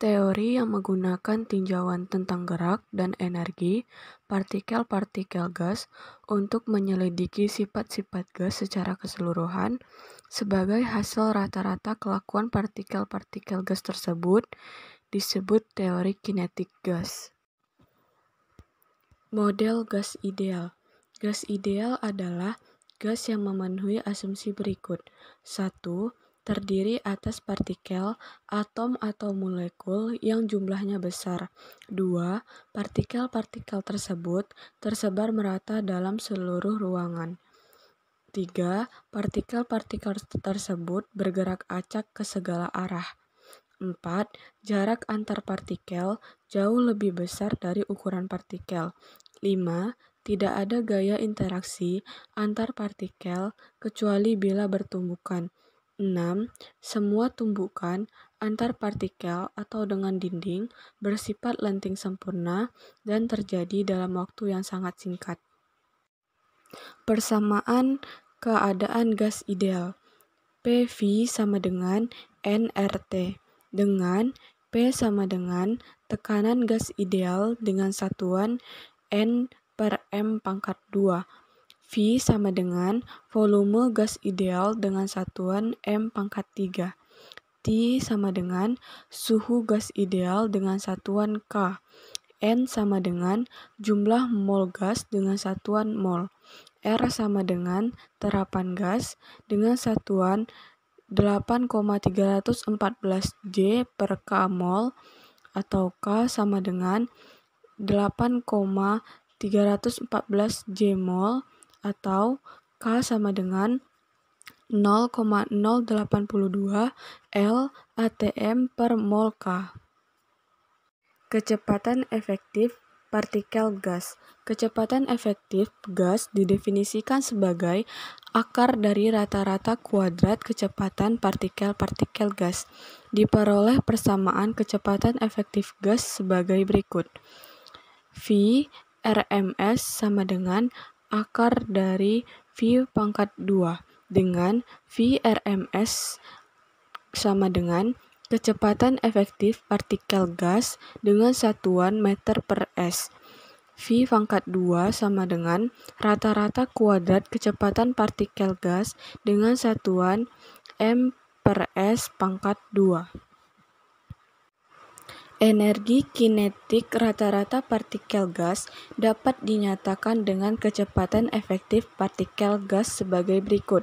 Teori yang menggunakan tinjauan tentang gerak dan energi partikel-partikel gas untuk menyelidiki sifat-sifat gas secara keseluruhan sebagai hasil rata-rata kelakuan partikel-partikel gas tersebut disebut teori kinetik gas. Model gas ideal. Gas ideal adalah gas yang memenuhi asumsi berikut. 1. Terdiri atas partikel, atom atau molekul yang jumlahnya besar. 2. Partikel-partikel tersebut tersebar merata dalam seluruh ruangan. 3. Partikel-partikel tersebut bergerak acak ke segala arah. 4. Jarak antar partikel jauh lebih besar dari ukuran partikel. 5. Tidak ada gaya interaksi antar partikel kecuali bila bertumbukan. 6. Semua tumbukan antar partikel atau dengan dinding bersifat lenting sempurna dan terjadi dalam waktu yang sangat singkat. Persamaan keadaan gas ideal PV sama dengan NRT dengan P sama dengan tekanan gas ideal dengan satuan N per M pangkat 2. V sama dengan volume gas ideal dengan satuan M pangkat 3. T sama dengan suhu gas ideal dengan satuan K. N sama dengan jumlah mol gas dengan satuan mol. R sama dengan terapan gas dengan satuan 8314 J per K mol atau K sama dengan 8,314 J mol atau K sama dengan 0,082 L atm per mol K. Kecepatan efektif partikel gas. Kecepatan efektif gas didefinisikan sebagai akar dari rata-rata kuadrat kecepatan partikel-partikel gas. Diperoleh persamaan kecepatan efektif gas sebagai berikut. V RMS sama dengan akar dari V pangkat 2 dengan V RMS sama dengan kecepatan efektif partikel gas dengan satuan meter per S V pangkat 2 sama dengan rata-rata kuadrat kecepatan partikel gas dengan satuan M per S pangkat 2. Energi kinetik rata-rata partikel gas dapat dinyatakan dengan kecepatan efektif partikel gas sebagai berikut.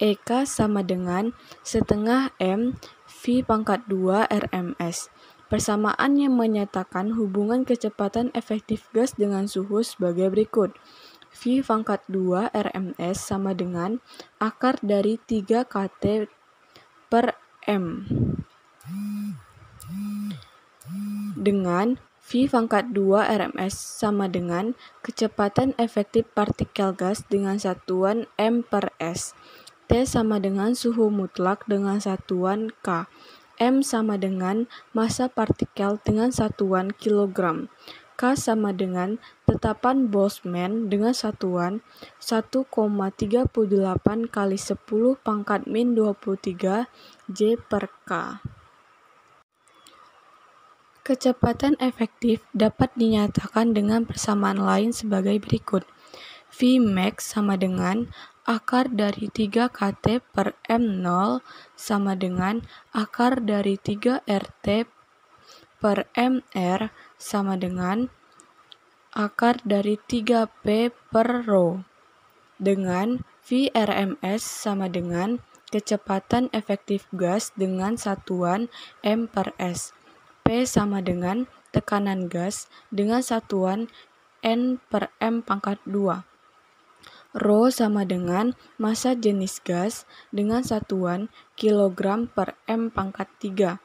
EK sama dengan setengah M V pangkat 2 RMS Persamaan yang menyatakan hubungan kecepatan efektif gas dengan suhu sebagai berikut. V pangkat 2 RMS sama dengan akar dari 3 KT per M. Dengan V pangkat 2 RMS sama dengan kecepatan efektif partikel gas dengan satuan M per S. T sama dengan suhu mutlak dengan satuan K. M sama dengan massa partikel dengan satuan kilogram. K sama dengan tetapan Boltzmann dengan satuan 1,38 kali 10 pangkat min 23 J per K. Kecepatan efektif dapat dinyatakan dengan persamaan lain sebagai berikut. V max sama dengan akar dari 3 KT per M0 sama dengan akar dari 3 RT per MR sama dengan akar dari 3P per Rho dengan VRMS sama dengan kecepatan efektif gas dengan satuan M per S. P sama dengan tekanan gas dengan satuan N per M pangkat 2. Rho sama dengan massa jenis gas dengan satuan kilogram per m pangkat 3.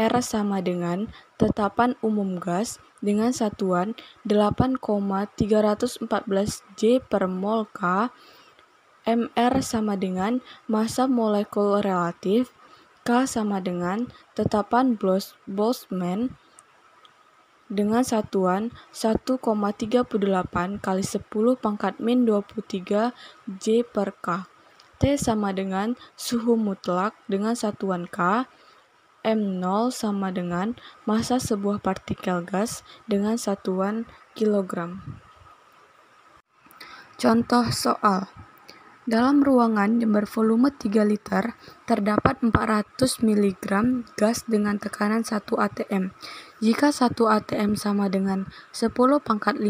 R sama dengan tetapan umum gas dengan satuan 8,314 J per mol K. MR sama dengan massa molekul relatif. K sama dengan tetapan Boltzmann dengan satuan 1,38 kali 10 pangkat min 23 J per K. T sama dengan suhu mutlak dengan satuan K, M0 sama dengan massa sebuah partikel gas dengan satuan kilogram. Contoh soal dalam ruangan yang bervolume 3 liter, terdapat 400 mg gas dengan tekanan 1 atm. Jika 1 atm sama dengan 10 pangkat 5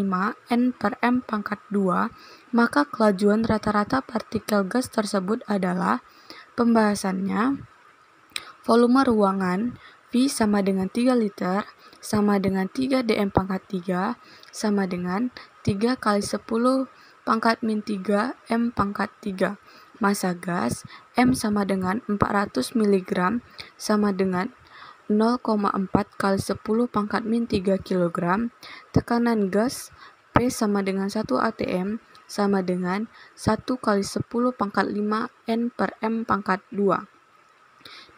N per M pangkat 2, maka kelajuan rata-rata partikel gas tersebut adalah pembahasannya volume ruangan V sama dengan 3 liter sama dengan 3 dm pangkat 3 sama dengan 3 kali 10 pangkat min 3 M pangkat 3. Masa gas M sama dengan 400 mg sama dengan 0,4 kali 10 pangkat min 3 kg. Tekanan gas P sama dengan 1 atm sama dengan 1 kali 10 pangkat 5 N per M pangkat 2.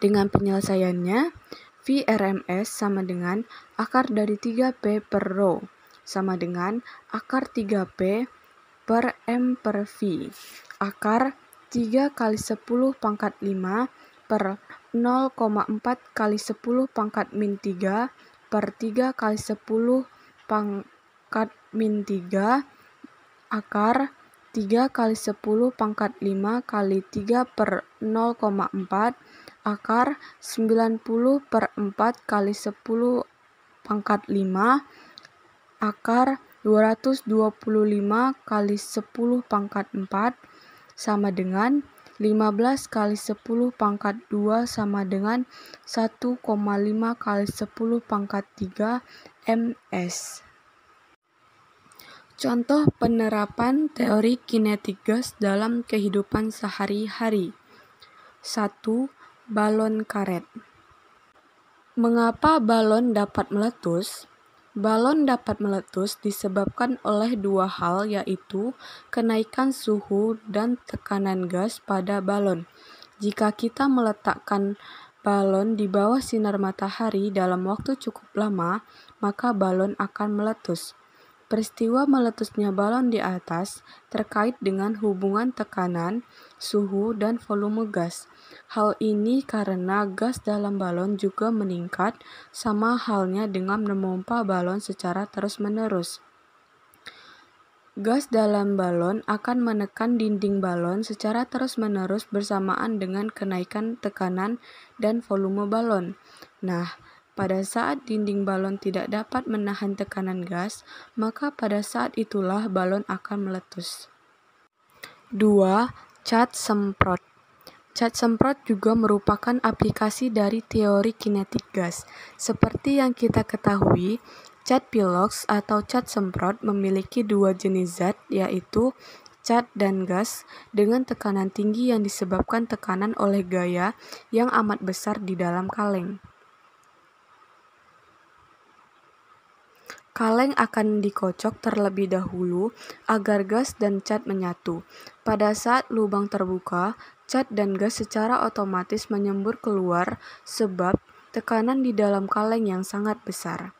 Dengan penyelesaiannya, VRMS sama dengan akar dari 3P per rho sama dengan akar 3P per M per V. Akar 3 kali 10 pangkat 5 per 0,4 kali 10 pangkat min 3 per 3 kali 10 pangkat min 3 akar 3 kali 10 pangkat 5 kali 3 per 0,4 akar 90 per 4 kali 10 pangkat 5 akar 225 kali 10 pangkat 4 sama dengan 15 kali 10 pangkat 2 sama dengan 1,5 kali 10 pangkat 3 ms. Contoh penerapan teori kinetik gas dalam kehidupan sehari-hari. 1. Balon karet. Mengapa balon dapat meletus? Balon dapat meletus disebabkan oleh dua hal yaitu kenaikan suhu dan tekanan gas pada balon. Jika kita meletakkan balon di bawah sinar matahari dalam waktu cukup lama, maka balon akan meletus. Peristiwa meletusnya balon di atas terkait dengan hubungan tekanan, suhu, dan volume gas. Hal ini karena gas dalam balon juga meningkat, sama halnya dengan memompa balon secara terus-menerus. Gas dalam balon akan menekan dinding balon secara terus-menerus bersamaan dengan kenaikan tekanan dan volume balon. Nah, pada saat dinding balon tidak dapat menahan tekanan gas, maka pada saat itulah balon akan meletus. 2. Cat semprot Cat semprot juga merupakan aplikasi dari teori kinetik gas. Seperti yang kita ketahui, cat pilox atau cat semprot memiliki dua jenis zat, yaitu cat dan gas dengan tekanan tinggi yang disebabkan tekanan oleh gaya yang amat besar di dalam kaleng. Kaleng akan dikocok terlebih dahulu agar gas dan cat menyatu. Pada saat lubang terbuka, cat dan gas secara otomatis menyembur keluar sebab tekanan di dalam kaleng yang sangat besar.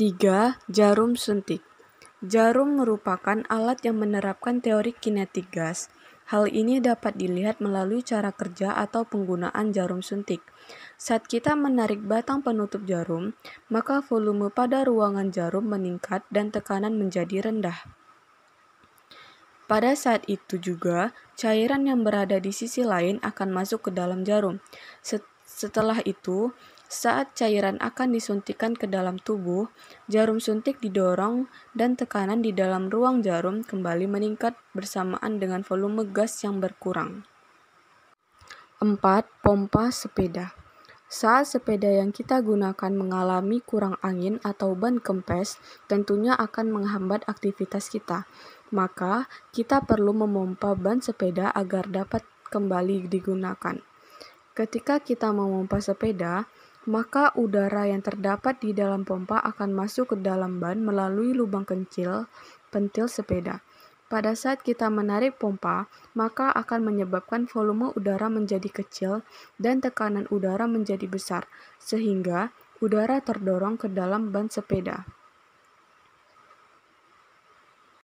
3. Jarum suntik Jarum merupakan alat yang menerapkan teori kinetik gas. Hal ini dapat dilihat melalui cara kerja atau penggunaan jarum suntik. Saat kita menarik batang penutup jarum, maka volume pada ruangan jarum meningkat dan tekanan menjadi rendah. Pada saat itu juga, cairan yang berada di sisi lain akan masuk ke dalam jarum. Setelah itu, saat cairan akan disuntikan ke dalam tubuh, jarum suntik didorong dan tekanan di dalam ruang jarum kembali meningkat bersamaan dengan volume gas yang berkurang. 4. Pompa sepeda saat sepeda yang kita gunakan mengalami kurang angin atau ban kempes, tentunya akan menghambat aktivitas kita. Maka, kita perlu memompa ban sepeda agar dapat kembali digunakan. Ketika kita memompa sepeda, maka udara yang terdapat di dalam pompa akan masuk ke dalam ban melalui lubang kecil pentil sepeda. Pada saat kita menarik pompa, maka akan menyebabkan volume udara menjadi kecil dan tekanan udara menjadi besar, sehingga udara terdorong ke dalam ban sepeda.